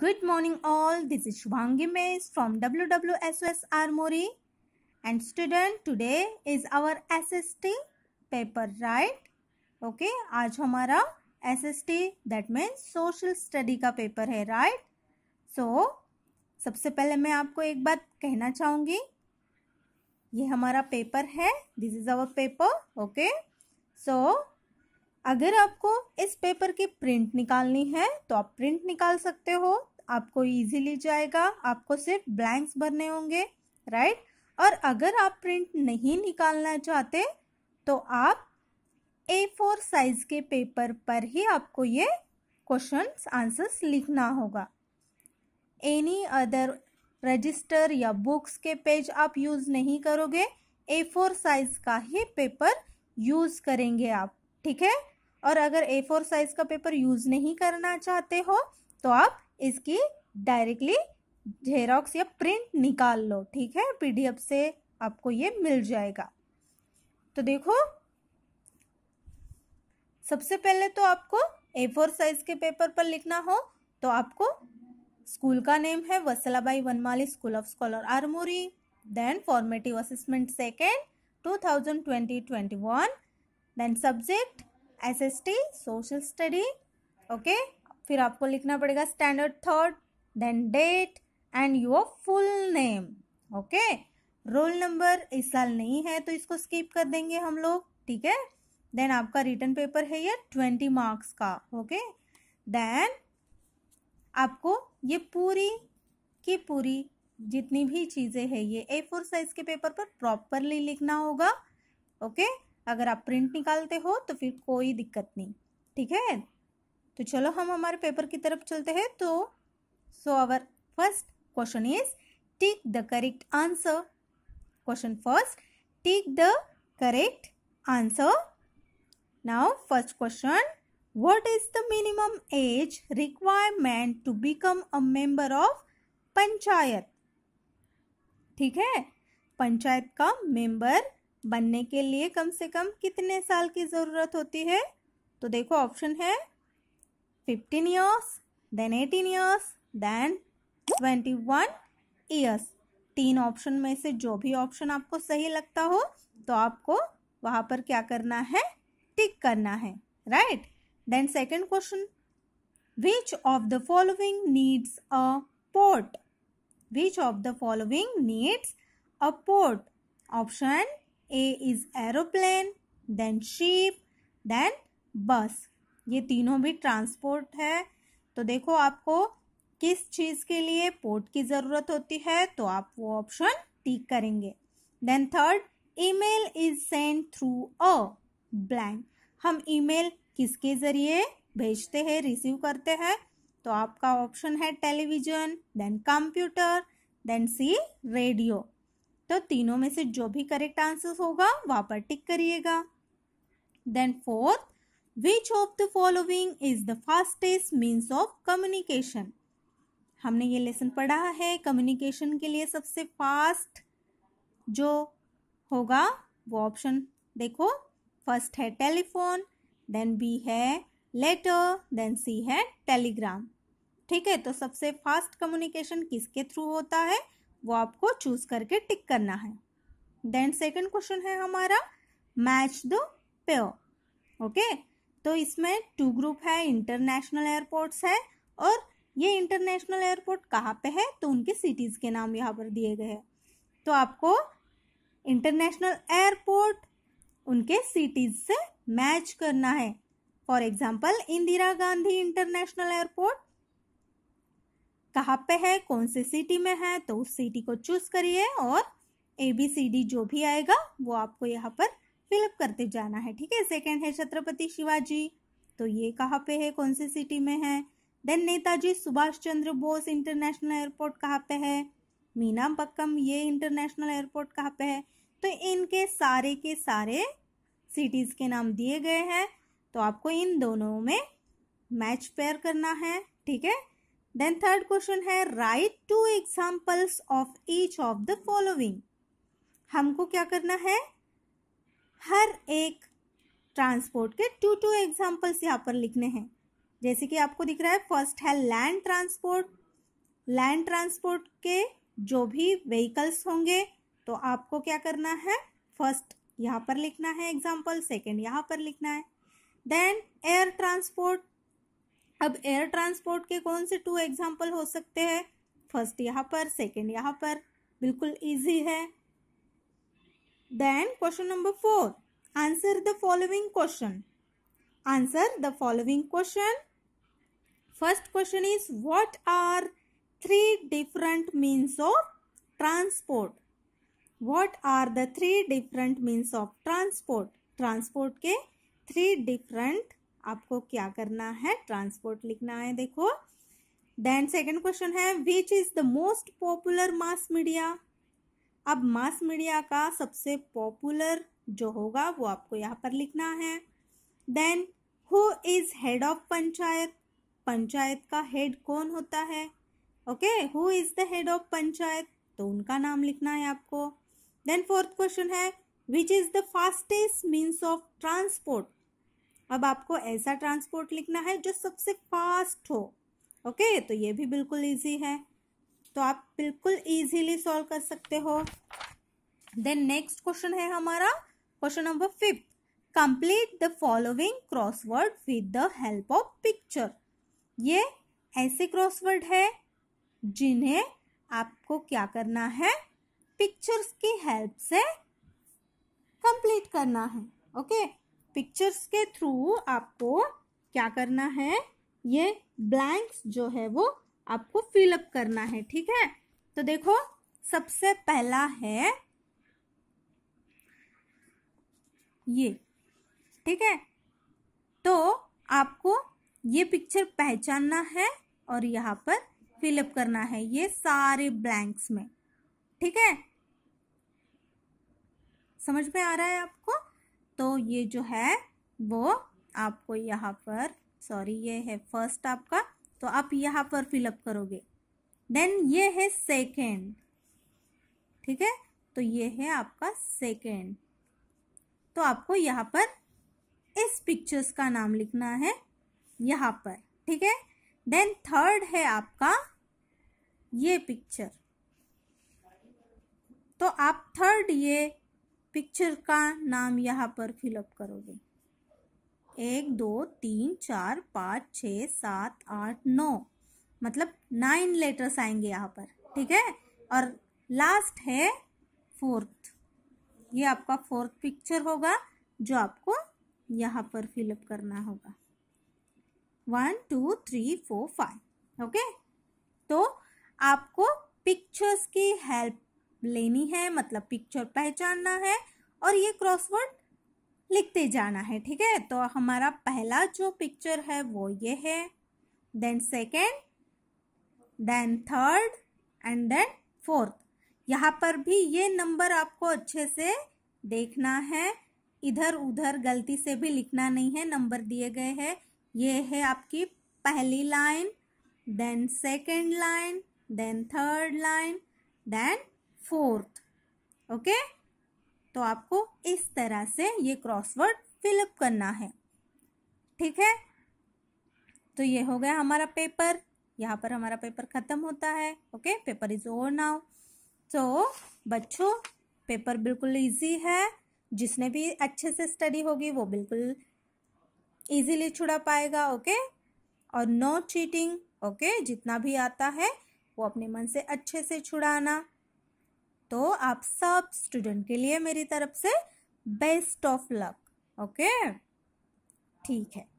Good morning all this is Shubhangi Mej from W W S S R मोरी and student today is our S S T paper right okay आज हमारा S S T that means social study का paper है right right? So so, सबसे पहले मैं आपको एक बात कहना चाहूँगी ये हमारा पेपर है this is our paper okay so अगर आपको इस पेपर की प्रिंट निकालनी है तो आप प्रिंट निकाल सकते हो आपको इजीली जाएगा आपको सिर्फ ब्लैंक्स भरने होंगे राइट और अगर आप प्रिंट नहीं निकालना चाहते तो आप ए फोर साइज के पेपर पर ही आपको ये क्वेश्चन आंसर्स लिखना होगा एनी अदर रजिस्टर या बुक्स के पेज आप यूज़ नहीं करोगे ए फोर साइज का ही पेपर यूज़ करेंगे आप ठीक है और अगर ए फोर साइज का पेपर यूज नहीं करना चाहते हो तो आप इसकी डायरेक्टली जेरोक्स या प्रिंट निकाल लो ठीक है पीडीएफ से आपको ये मिल जाएगा तो देखो सबसे पहले तो आपको ए फोर साइज के पेपर पर लिखना हो तो आपको स्कूल का नेम है Vaslabai Vanmali school of scholar Armori then formative assessment second twenty one then subject S S T social study okay फिर आपको लिखना पड़ेगा standard third then date and your full name okay roll number इस साल नहीं है तो इसको स्किप कर देंगे हम लोग ठीक है देन आपका रिटर्न पेपर है ये ट्वेंटी मार्क्स का ओके okay? देन आपको ये पूरी की पूरी जितनी भी चीज़ें हैं ये ए फोर साइज के पेपर पर प्रॉपरली लिखना होगा ओके okay? अगर आप प्रिंट निकालते हो तो फिर कोई दिक्कत नहीं ठीक है तो चलो हम हमारे पेपर की तरफ चलते हैं तो so our first question is tick the correct answer question first tick the correct answer now first question what is the minimum age requirement to become a member of panchayat ठीक है पंचायत का मेंबर बनने के लिए कम से कम कितने साल की ज़रूरत होती है तो देखो ऑप्शन है fifteen years then eighteen years then twenty one years तीन ऑप्शन में से जो भी ऑप्शन आपको सही लगता हो तो आपको वहाँ पर क्या करना है टिक करना है right then second question which of the following needs a port which of the following needs a port option A is aeroplane then ship then bus ये तीनों भी ट्रांसपोर्ट है तो देखो आपको किस चीज़ के लिए पोर्ट की ज़रूरत होती है तो आप वो ऑप्शन टिक करेंगे then third email is send through a blank हम ईमेल किसके ज़रिए भेजते हैं रिसीव करते हैं तो आपका ऑप्शन है television then computer then C radio तो तीनों में से जो भी करेक्ट आंसर होगा वहां पर टिक करिएगा then fourth which of the following is the fastest means of communication हमने ये लेसन पढ़ा है कम्युनिकेशन के लिए सबसे फास्ट जो होगा वो ऑप्शन देखो फर्स्ट है टेलीफोन देन बी है लेटर देन सी है टेलीग्राम ठीक है तो सबसे फास्ट कम्युनिकेशन किसके थ्रू होता है वो आपको चूज करके टिक करना है देन सेकंड क्वेश्चन है हमारा मैच द पेयर ओके तो इसमें टू ग्रुप है इंटरनेशनल एयरपोर्ट्स है और ये इंटरनेशनल एयरपोर्ट कहाँ पे है तो उनके सिटीज़ के नाम यहाँ पर दिए गए हैं तो आपको इंटरनेशनल एयरपोर्ट उनके सिटीज़ से मैच करना है for example Indira Gandhi international airport कहाँ पे है कौन से सिटी में है तो उस सिटी को चूज करिए और ए बी सी डी जो भी आएगा वो आपको यहाँ पर फिलअप करते जाना है ठीक है सेकेंड है छत्रपति शिवाजी तो ये कहाँ पे है कौन से सिटी में है then Netaji Subhash Chandra Bose international airport कहाँ पे है मीना पक्कम ये इंटरनेशनल एयरपोर्ट कहाँ पे है तो इनके सारे के सारे सिटीज़ के नाम दिए गए हैं तो आपको इन दोनों में मैच पेयर करना है ठीक है देन थर्ड क्वेश्चन है write two examples of each of the following हमको क्या करना है हर एक ट्रांसपोर्ट के टू टू एग्जाम्पल्स यहाँ पर लिखने हैं जैसे कि आपको दिख रहा है फर्स्ट है लैंड ट्रांसपोर्ट लैंड ट्रांसपोर्ट के जो भी व्हीकल्स होंगे तो आपको क्या करना है फर्स्ट यहाँ पर लिखना है एग्जाम्पल सेकेंड यहाँ पर लिखना है देन एयर ट्रांसपोर्ट अब एयर ट्रांसपोर्ट के कौन से टू एग्जाम्पल हो सकते हैं फर्स्ट यहाँ पर सेकेंड यहाँ पर बिल्कुल ईजी है then question number four answer the following question answer the following question first question is what are three different means of transport what are the three different means of transport transport के three different आपको क्या करना है transport लिखना है देखो then second question है which is the most popular mass media अब मास मीडिया का सबसे पॉपुलर जो होगा वो आपको यहाँ पर लिखना है then who is head of panchayat panchayat का हेड कौन होता है okay who is the head of panchayat तो उनका नाम लिखना है आपको देन फोर्थ क्वेश्चन है which is the fastest means of transport अब आपको ऐसा ट्रांसपोर्ट लिखना है जो सबसे फास्ट हो ओके तो ये भी बिल्कुल ईजी है तो आप बिल्कुल ईजीली सॉल्व कर सकते हो देन नेक्स्ट क्वेश्चन है हमारा question number fifth complete the following crossword with the help of picture ये ऐसे क्रॉसवर्ड है जिन्हें आपको क्या करना है पिक्चर्स की हेल्प से कंप्लीट करना है ओके okay? पिक्चर्स के थ्रू आपको क्या करना है ये ब्लैंक्स जो है वो आपको फिलअप करना है ठीक है तो देखो सबसे पहला है ये ठीक है तो आपको ये पिक्चर पहचानना है और यहाँ पर फिलअप करना है ये सारे ब्लैंक्स में ठीक है समझ में आ रहा है आपको तो ये जो है वो आपको यहाँ पर सॉरी ये है फर्स्ट आपका तो आप यहाँ पर फिलअप करोगे देन ये है सेकेंड ठीक है तो ये है आपका सेकेंड तो आपको यहाँ पर इस पिक्चर्स का नाम लिखना है यहाँ पर ठीक है देन थर्ड है आपका ये पिक्चर तो आप थर्ड ये पिक्चर का नाम यहाँ पर फिलअप करोगे एक दो तीन चार पाँच छ सात आठ नौ मतलब नाइन लेटर्स आएंगे यहाँ पर ठीक है और लास्ट है फोर्थ ये आपका फोर्थ पिक्चर होगा जो आपको यहाँ पर फिलअप करना होगा one two three four five okay तो आपको पिक्चर्स की हेल्प लेनी है मतलब पिक्चर पहचानना है और ये क्रॉसवर्ड लिखते जाना है ठीक है तो हमारा पहला जो पिक्चर है वो ये है then second then third and then fourth यहाँ पर भी ये नंबर आपको अच्छे से देखना है इधर उधर गलती से भी लिखना नहीं है नंबर दिए गए हैं ये है आपकी पहली line then second line then third line then fourth okay तो आपको इस तरह से ये क्रॉसवर्ड फिलअप करना है ठीक है तो ये हो गया हमारा पेपर यहाँ पर हमारा पेपर ख़त्म होता है okay paper is over now तो बच्चों पेपर बिल्कुल इजी है जिसने भी अच्छे से स्टडी होगी वो बिल्कुल इजीली छुड़ा पाएगा ओके और नो चीटिंग ओके जितना भी आता है वो अपने मन से अच्छे से छुड़ाना तो आप सब स्टूडेंट के लिए मेरी तरफ से बेस्ट ऑफ लक ओके ठीक है